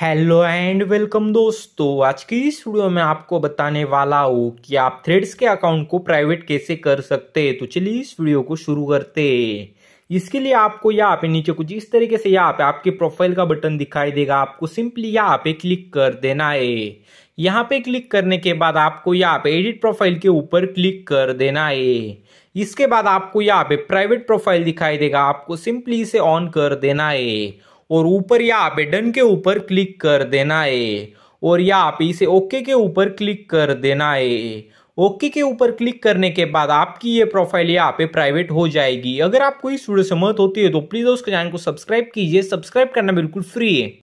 hello and welcome दोस्तों आज की इस वीडियो में आपको बताने वाला हूँ कि आप थ्रेड्स के अकाउंट को प्राइवेट कैसे कर सकते हैं तो चलिए इस वीडियो को शुरू करते हैं इसके लिए आपको यहाँ पे नीचे कुछ इस तरीके से यहाँ पे आपके प्रोफाइल का बटन दिखाई देगा आपको सिंपली यहाँ पे क्लिक कर देना है यहाँ पे क्लिक करने के बाद आपको यहाँ पे एडिट प्रोफाइल के ऊपर क्लिक कर देना है इसके बाद आपको यहाँ पे प्राइवेट प्रोफाइल दिखाई देगा आपको सिंपली इसे ऑन कर देना है और ऊपर या आवेदन के ऊपर क्लिक कर देना है और या आप इसे ओके के ऊपर क्लिक कर देना है ओके के ऊपर क्लिक करने के बाद आपकी ये प्रोफाइल यहाँ पे प्राइवेट हो जाएगी अगर आपको इस वीडियो से मत होती है तो प्लीज़ उसके चैनल को सब्सक्राइब कीजिए सब्सक्राइब करना बिल्कुल फ्री है